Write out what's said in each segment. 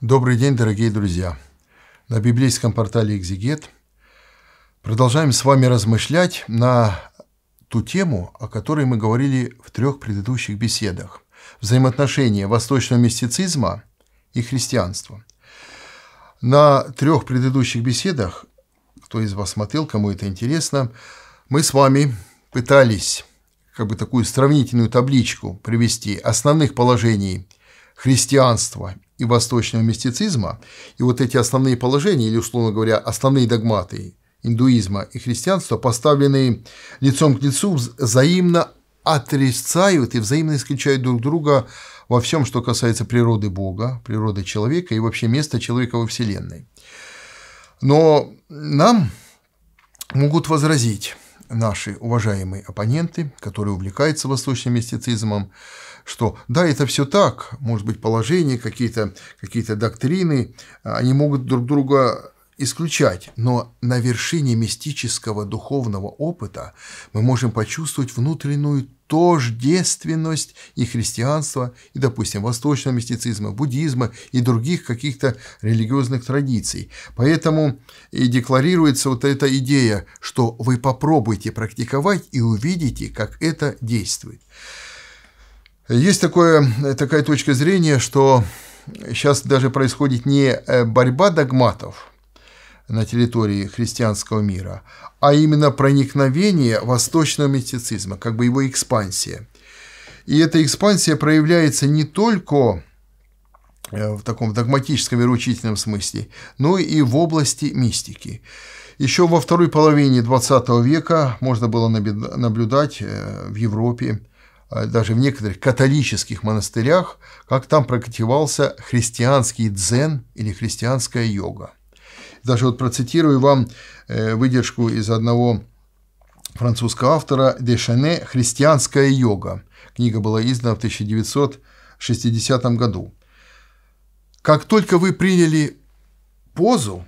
Добрый день, дорогие друзья! На библейском портале «Экзегет» продолжаем с вами размышлять на ту тему, о которой мы говорили в трех предыдущих беседах – взаимоотношения восточного мистицизма и христианства. На трех предыдущих беседах, кто из вас смотрел, кому это интересно, мы с вами пытались как бы такую сравнительную табличку привести основных положений христианства и восточного мистицизма, и вот эти основные положения, или, условно говоря, основные догматы индуизма и христианства, поставленные лицом к лицу, взаимно отрицают и взаимно исключают друг друга во всем, что касается природы Бога, природы человека и вообще места человека во Вселенной. Но нам могут возразить наши уважаемые оппоненты, которые увлекаются восточным мистицизмом, что да, это все так, может быть, положения, какие-то какие доктрины, а, они могут друг друга исключать, но на вершине мистического духовного опыта мы можем почувствовать внутреннюю тождественность и христианства, и, допустим, восточного мистицизма, буддизма и других каких-то религиозных традиций. Поэтому и декларируется вот эта идея, что вы попробуйте практиковать и увидите, как это действует. Есть такое, э, такая точка зрения, что сейчас даже происходит не э, борьба догматов на территории христианского мира, а именно проникновение восточного мистицизма, как бы его экспансия. И эта экспансия проявляется не только э, в таком догматическом вероучительном смысле, но и в области мистики. Еще во второй половине XX века можно было наблюдать в Европе а, даже в некоторых католических монастырях, как там практиковался христианский дзен или христианская йога. Даже вот процитирую вам э, выдержку из одного французского автора Дешане «Христианская йога». Книга была издана в 1960 году. Как только вы приняли позу,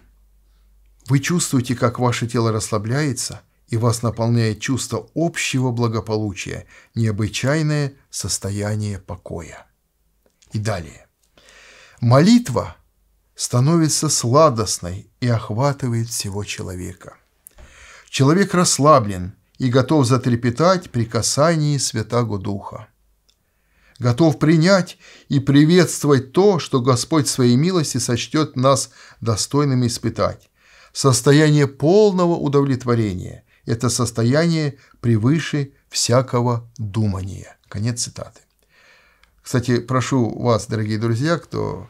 вы чувствуете, как ваше тело расслабляется – и вас наполняет чувство общего благополучия, необычайное состояние покоя. И далее. Молитва становится сладостной и охватывает всего человека. Человек расслаблен и готов затрепетать при касании Святаго Духа. Готов принять и приветствовать то, что Господь своей милости сочтет нас достойными испытать. Состояние полного удовлетворения – это состояние превыше всякого думания. Конец цитаты. Кстати, прошу вас, дорогие друзья, кто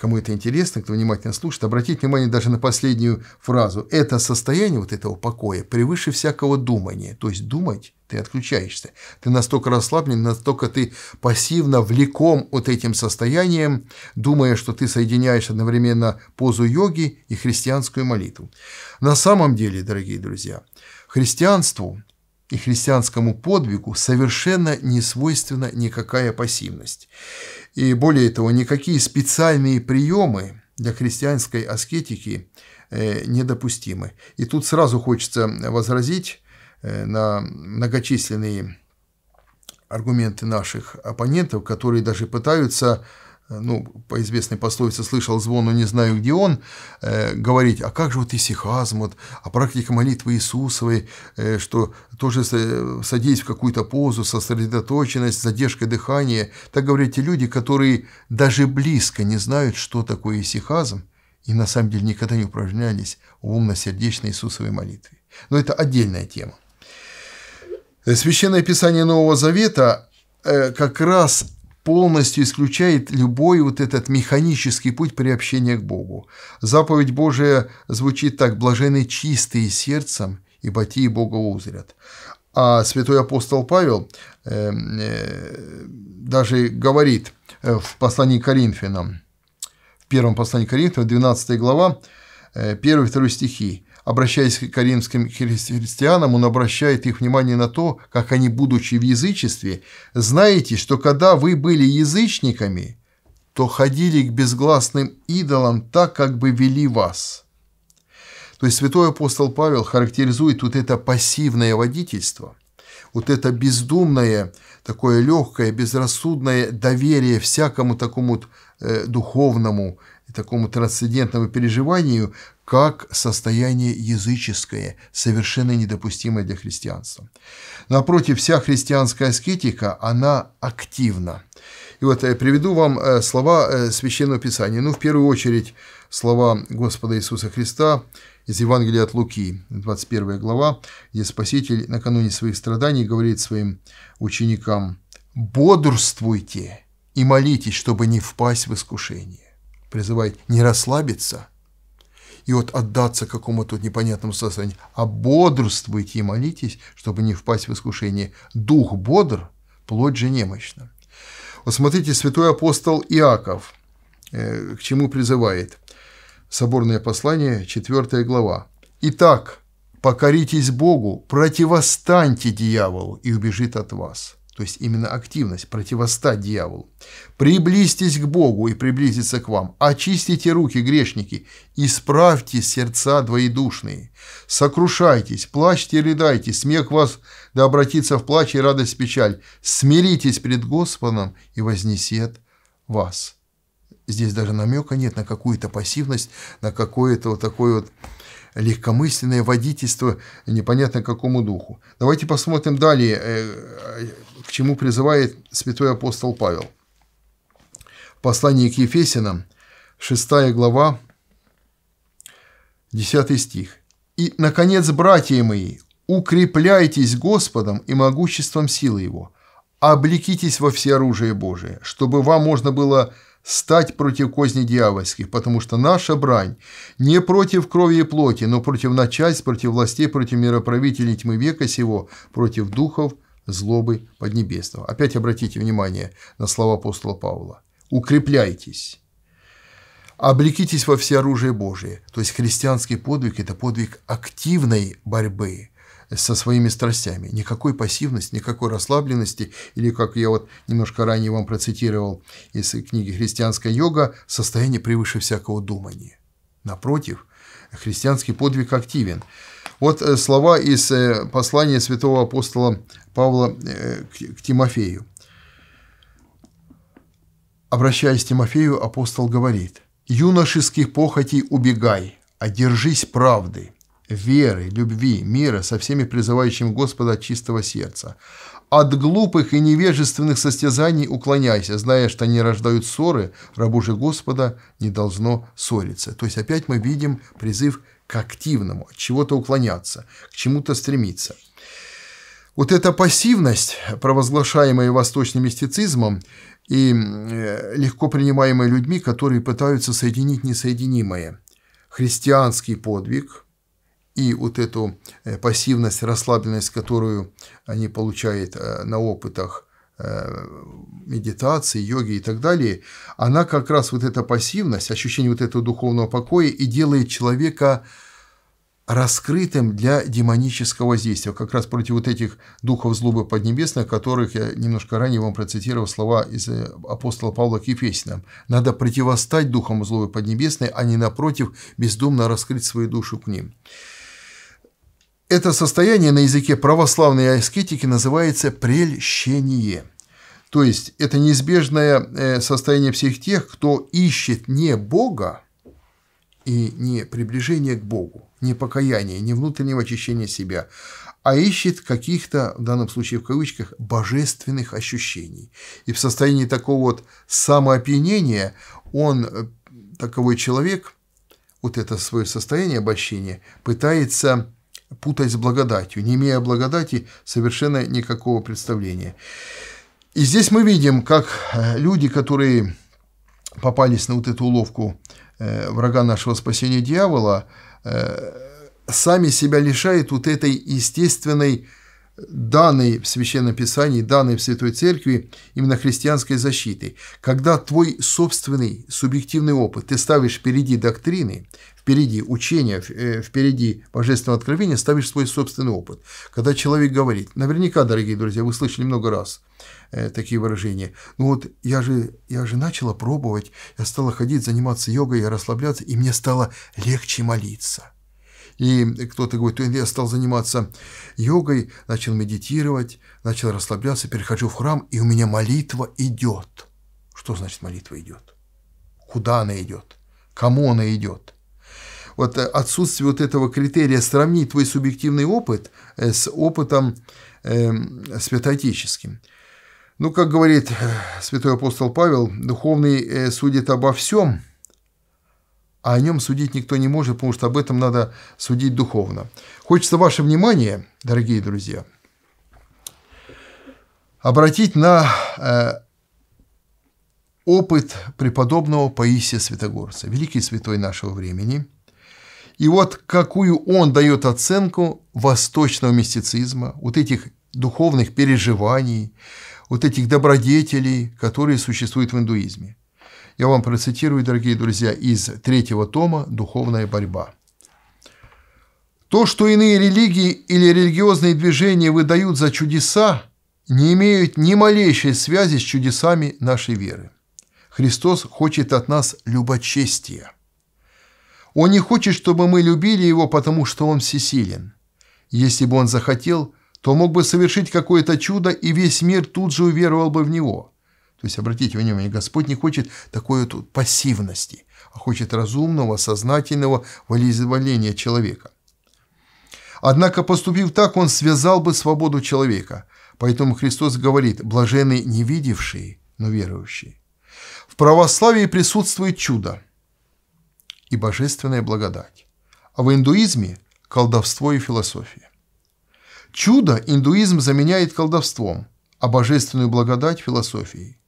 кому это интересно, кто внимательно слушает, обратить внимание даже на последнюю фразу. Это состояние вот этого покоя превыше всякого думания. То есть думать ты отключаешься. Ты настолько расслаблен, настолько ты пассивно влеком вот этим состоянием, думая, что ты соединяешь одновременно позу йоги и христианскую молитву. На самом деле, дорогие друзья – Христианству и христианскому подвигу совершенно не свойственна никакая пассивность. И более того, никакие специальные приемы для христианской аскетики э, недопустимы. И тут сразу хочется возразить э, на многочисленные аргументы наших оппонентов, которые даже пытаются Э, ну, по известной пословице «слышал звон, но не знаю, где он», э, говорить, а как же вот исихазм, вот, а практика молитвы Иисусовой, э, что тоже э, садись в какую-то позу, сосредоточенность, задержка дыхания. Так говорят те люди, которые даже близко не знают, что такое исихазм, и на самом деле никогда не упражнялись умно-сердечной Иисусовой молитве. Но это отдельная тема. Э, Священное Писание Нового Завета э, как раз полностью исключает любой вот этот механический путь приобщения к Богу. Заповедь Божия звучит так «блажены чистые сердцем, ибо те Бога узрят». А святой апостол Павел э, э, даже говорит э, в послании к Коринфянам, в первом послании к Коринфянам, 12 глава, 1-2 э, стихи, Обращаясь к коринфским христианам, он обращает их внимание на то, как они, будучи в язычестве, знаете, что когда вы были язычниками, то ходили к безгласным идолам так, как бы вели вас. То есть святой апостол Павел характеризует вот это пассивное водительство, вот это бездумное, такое легкое, безрассудное доверие всякому такому э, духовному, такому трансцендентному переживанию, как состояние языческое, совершенно недопустимое для христианства. Напротив, вся христианская аскетика, она активна. И вот я э, приведу вам э, слова э, Священного Писания. Ну, в первую очередь, слова Господа Иисуса Христа из Евангелия от Луки, 21 глава, где Спаситель накануне своих страданий говорит своим ученикам «Бодрствуйте и молитесь, чтобы не впасть в искушение». Призывает не расслабиться – и вот отдаться какому-то непонятному состоянию, а бодрствуйте и молитесь, чтобы не впасть в искушение. Дух бодр, плоть же немощна. Вот смотрите, святой апостол Иаков э, к чему призывает. Соборное послание, 4 глава. «Итак, покоритесь Богу, противостаньте дьяволу, и убежит от вас» то есть именно активность, противостать дьяволу. «Приблизьтесь к Богу и приблизиться к вам. Очистите руки, грешники, исправьте сердца двоедушные. Сокрушайтесь, плачьте и рыдайте, смех вас да обратится в плач и радость печаль. Смиритесь перед Господом и вознесет вас». Здесь даже намека нет на какую-то пассивность, на какое-то вот такое вот легкомысленное водительство непонятно какому духу. Давайте посмотрим далее, э, к чему призывает святой апостол Павел. Послание к Ефесинам, 6 глава, 10 стих. «И, наконец, братья мои, укрепляйтесь Господом и могуществом силы Его, облекитесь во все оружие Божие, чтобы вам можно было стать против козни дьявольских, потому что наша брань не против крови и плоти, но против начальств, против властей, против мироправителей тьмы века сего, против духов злобы поднебесного». Опять обратите внимание на слова апостола Павла. «Укрепляйтесь». Облекитесь во все оружие Божие. То есть христианский подвиг – это подвиг активной борьбы – со своими страстями. Никакой пассивности, никакой расслабленности, или, как я вот немножко ранее вам процитировал из книги «Христианская йога», состояние превыше всякого думания. Напротив, христианский подвиг активен. Вот э, слова из э, послания святого апостола Павла э, к Тимофею. Обращаясь к Тимофею, апостол говорит, «Юношеских похотей убегай, а держись правды, веры, любви, мира со всеми призывающими Господа чистого сердца. От глупых и невежественных состязаний уклоняйся, зная, что они рождают ссоры, рабу же Господа не должно ссориться. То есть опять мы видим призыв к активному, от чего-то уклоняться, к чему-то стремиться. Вот эта пассивность, провозглашаемая восточным мистицизмом и э, легко принимаемая людьми, которые пытаются соединить несоединимое, христианский подвиг, и вот эту э, пассивность, расслабленность, которую они получают э, на опытах э, медитации, йоги и так далее, она как раз вот эта пассивность, ощущение вот этого духовного покоя и делает человека раскрытым для демонического воздействия, как раз против вот этих духов злобы поднебесных, которых я немножко ранее вам процитировал слова из апостола Павла к Ефесинам. Надо противостать духам злобы поднебесной, а не напротив бездумно раскрыть свою душу к ним. Это состояние на языке православной аскетики называется прельщение. То есть это неизбежное э, состояние всех тех, кто ищет не Бога и не приближение к Богу, не покаяние, не внутреннего очищения себя, а ищет каких-то, в данном случае в кавычках, божественных ощущений. И в состоянии такого вот самоопьянения он, э, таковой человек, вот это свое состояние обольщения, пытается путать с благодатью, не имея благодати совершенно никакого представления. И здесь мы видим, как э, люди, которые попались на вот эту уловку э, врага нашего спасения дьявола, э, сами себя лишают вот этой естественной данной в Священном Писании, данной в Святой Церкви именно христианской защиты. Когда твой собственный субъективный опыт ты ставишь впереди доктрины, впереди учения, э, впереди божественного откровения, ставишь свой собственный опыт. Когда человек говорит, наверняка, дорогие друзья, вы слышали много раз э, такие выражения, ну вот я же, я же начала пробовать, я стала ходить, заниматься йогой, я расслабляться, и мне стало легче молиться – и кто-то говорит, я стал заниматься йогой, начал медитировать, начал расслабляться, перехожу в храм, и у меня молитва идет. Что значит молитва идет? Куда она идет? Кому она идет? Вот отсутствие вот этого критерия сравнить твой субъективный опыт э, с опытом э, святоотеческим. Ну, как говорит э, святой апостол Павел, духовный э, судит обо всем – а о нем судить никто не может, потому что об этом надо судить духовно. Хочется ваше внимание, дорогие друзья, обратить на э, опыт преподобного Паисия Святогорца, великий святой нашего времени. И вот какую он дает оценку восточного мистицизма, вот этих духовных переживаний, вот этих добродетелей, которые существуют в индуизме – я вам процитирую, дорогие друзья, из третьего тома «Духовная борьба». То, что иные религии или религиозные движения выдают за чудеса, не имеют ни малейшей связи с чудесами нашей веры. Христос хочет от нас любочестия. Он не хочет, чтобы мы любили Его, потому что Он всесилен. Если бы Он захотел, то мог бы совершить какое-то чудо, и весь мир тут же уверовал бы в Него. То есть, обратите внимание, Господь не хочет такой вот пассивности, а хочет разумного, сознательного волеизъявления человека. Однако, поступив так, он связал бы свободу человека. Поэтому Христос говорит «блажены не видевшие, но верующие». В православии присутствует чудо и божественная благодать, а в индуизме – колдовство и философия. Чудо индуизм заменяет колдовством, а божественную благодать – философией.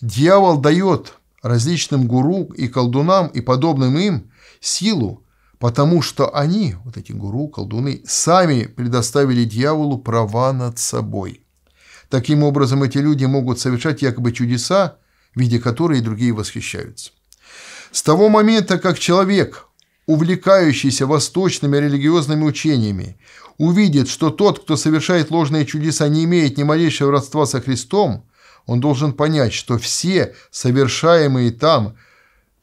Дьявол дает различным гуру и колдунам и подобным им силу, потому что они, вот эти гуру, колдуны, сами предоставили дьяволу права над собой. Таким образом, эти люди могут совершать якобы чудеса, видя которые другие восхищаются. С того момента, как человек, увлекающийся восточными религиозными учениями, увидит, что тот, кто совершает ложные чудеса, не имеет ни малейшего родства со Христом, он должен понять, что все совершаемые там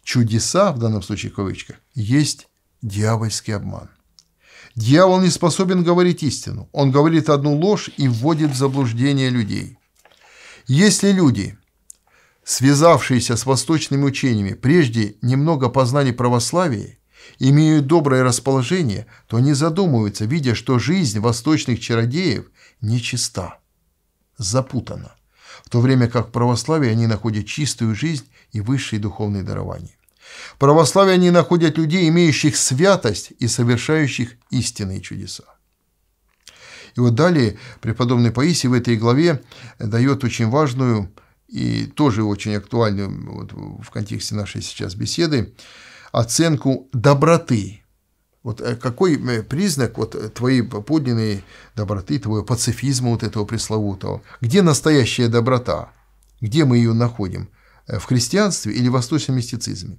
чудеса, в данном случае в кавычках, есть дьявольский обман. Дьявол не способен говорить истину. Он говорит одну ложь и вводит в заблуждение людей. Если люди, связавшиеся с восточными учениями, прежде немного познали православие, имеют доброе расположение, то они задумываются, видя, что жизнь восточных чародеев нечиста, запутана в то время как в православии они находят чистую жизнь и высшие духовные дарования. В православии они находят людей, имеющих святость и совершающих истинные чудеса. И вот далее преподобный Паисий в этой главе дает очень важную и тоже очень актуальную вот в контексте нашей сейчас беседы оценку доброты вот э, какой э, признак вот э, твоей подлинной доброты, твоего пацифизма вот этого пресловутого? Где настоящая доброта? Где мы ее находим? В христианстве или в восточном мистицизме?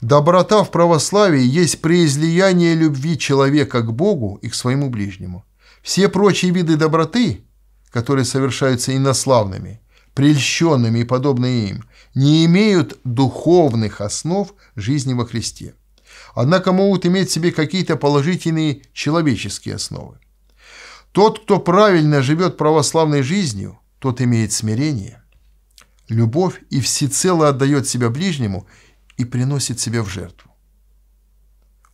Доброта в православии есть преизлияние любви человека к Богу и к своему ближнему. Все прочие виды доброты, которые совершаются инославными, прельщенными и подобные им, не имеют духовных основ жизни во Христе однако могут иметь в себе какие-то положительные человеческие основы. Тот, кто правильно живет православной жизнью, тот имеет смирение, любовь и всецело отдает себя ближнему и приносит себя в жертву.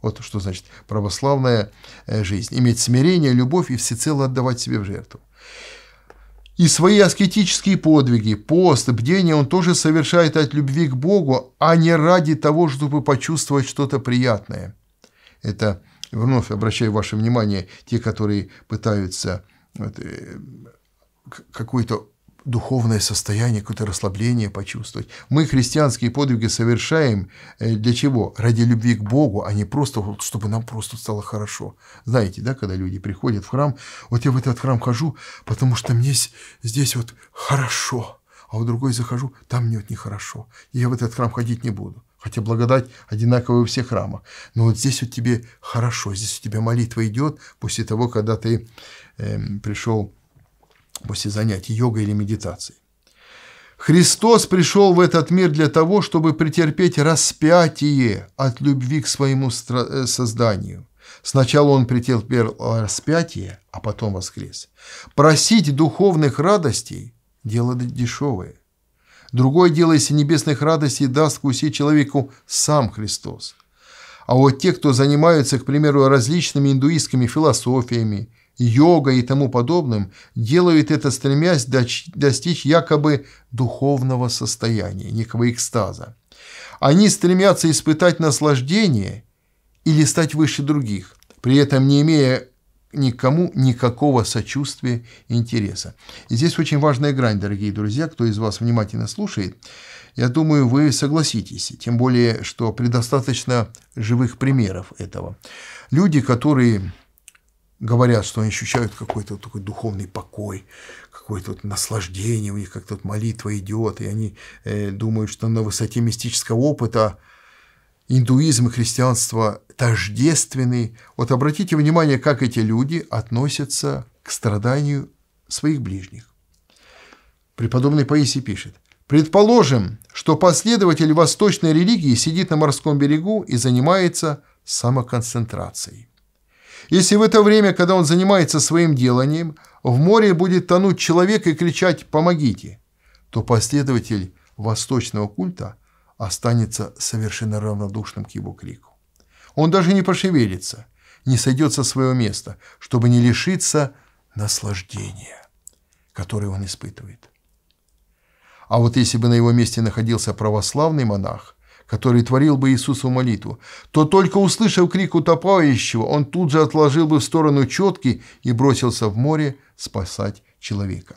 Вот что значит православная э, жизнь. Иметь смирение, любовь и всецело отдавать себе в жертву. И свои аскетические подвиги, пост, бдение он тоже совершает от любви к Богу, а не ради того, чтобы почувствовать что-то приятное. Это, вновь обращаю ваше внимание, те, которые пытаются э, какой то духовное состояние, какое-то расслабление почувствовать. Мы христианские подвиги совершаем э, для чего? Ради любви к Богу, а не просто, чтобы нам просто стало хорошо. Знаете, да, когда люди приходят в храм, вот я в этот храм хожу, потому что мне здесь вот хорошо, а в другой захожу, там мне вот нехорошо, и я в этот храм ходить не буду. Хотя благодать одинаковая у всех храмах. Но вот здесь вот тебе хорошо, здесь у тебя молитва идет после того, когда ты э, пришел после занятий йогой или медитацией. Христос пришел в этот мир для того, чтобы претерпеть распятие от любви к своему э, созданию. Сначала он претерпел распятие, а потом воскрес. Просить духовных радостей – дело дешевое. Другое дело, если небесных радостей даст куси человеку сам Христос. А вот те, кто занимаются, к примеру, различными индуистскими философиями йогой и тому подобным, делают это, стремясь достичь якобы духовного состояния, некого экстаза. Они стремятся испытать наслаждение или стать выше других, при этом не имея никому никакого сочувствия и интереса. И здесь очень важная грань, дорогие друзья, кто из вас внимательно слушает, я думаю, вы согласитесь, тем более, что предостаточно живых примеров этого. Люди, которые говорят, что они ощущают какой-то вот такой духовный покой, какое-то вот наслаждение, у них как-то вот молитва идет, и они э, думают, что на высоте мистического опыта индуизм и христианство тождественны. Вот обратите внимание, как эти люди относятся к страданию своих ближних. Преподобный Паисий пишет, «Предположим, что последователь восточной религии сидит на морском берегу и занимается самоконцентрацией. Если в это время, когда он занимается своим деланием, в море будет тонуть человек и кричать «помогите», то последователь восточного культа останется совершенно равнодушным к его крику. Он даже не пошевелится, не сойдет со своего места, чтобы не лишиться наслаждения, которое он испытывает. А вот если бы на его месте находился православный монах, который творил бы Иисусу молитву, то только услышав крик утопающего, он тут же отложил бы в сторону четки и бросился в море спасать человека.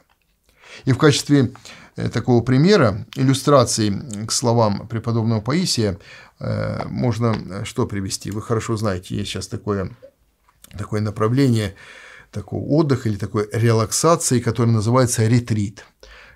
И в качестве э, такого примера, иллюстрации к словам преподобного Паисия, э, можно э, что привести? Вы хорошо знаете, есть сейчас такое, такое направление, такой отдых или такой релаксации, который называется ретрит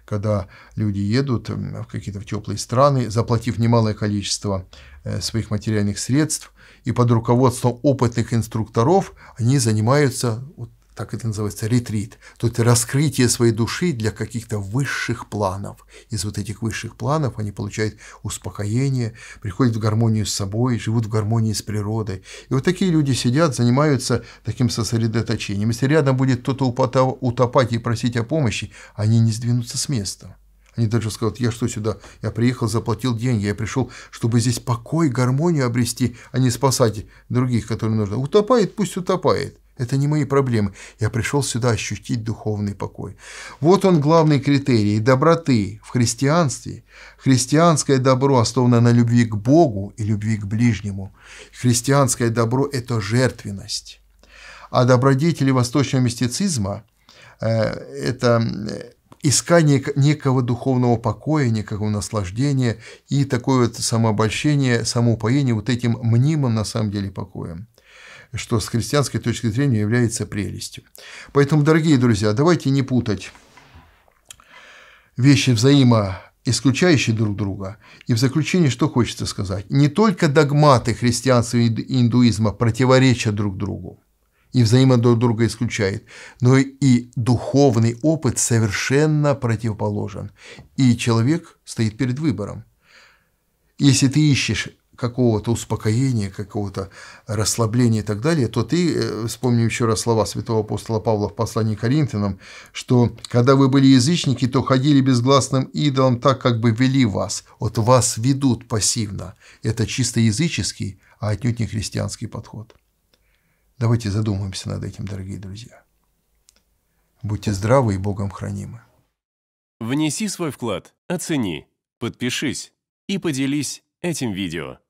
когда люди едут в какие-то теплые страны, заплатив немалое количество э, своих материальных средств, и под руководством опытных инструкторов они занимаются вот так это называется, ретрит, то есть раскрытие своей души для каких-то высших планов. Из вот этих высших планов они получают успокоение, приходят в гармонию с собой, живут в гармонии с природой. И вот такие люди сидят, занимаются таким сосредоточением. Если рядом будет кто-то утопать и просить о помощи, они не сдвинутся с места. Они даже скажут, я что сюда, я приехал, заплатил деньги, я пришел, чтобы здесь покой, гармонию обрести, а не спасать других, которым нужно. Утопает, пусть утопает. Это не мои проблемы. Я пришел сюда ощутить духовный покой. Вот он главный критерий доброты в христианстве. Христианское добро основано на любви к Богу и любви к ближнему. Христианское добро – это жертвенность. А добродетели восточного мистицизма э, это э, искание некого духовного покоя, некого наслаждения и такое вот самообольщение, самоупоение вот этим мнимым на самом деле покоем что с христианской точки зрения является прелестью. Поэтому, дорогие друзья, давайте не путать вещи взаимоисключающие друг друга. И в заключение что хочется сказать? Не только догматы христианства и индуизма противоречат друг другу и взаимо друг друга исключает, но и духовный опыт совершенно противоположен. И человек стоит перед выбором. Если ты ищешь какого-то успокоения, какого-то расслабления и так далее, то ты, э, вспомню еще раз слова святого апостола Павла в послании к Коринфянам, что «когда вы были язычники, то ходили безгласным идолом так, как бы вели вас». Вот вас ведут пассивно. Это чисто языческий, а отнюдь не христианский подход. Давайте задумаемся над этим, дорогие друзья. Будьте здравы и Богом хранимы. Внеси свой вклад, оцени, подпишись и поделись этим видео.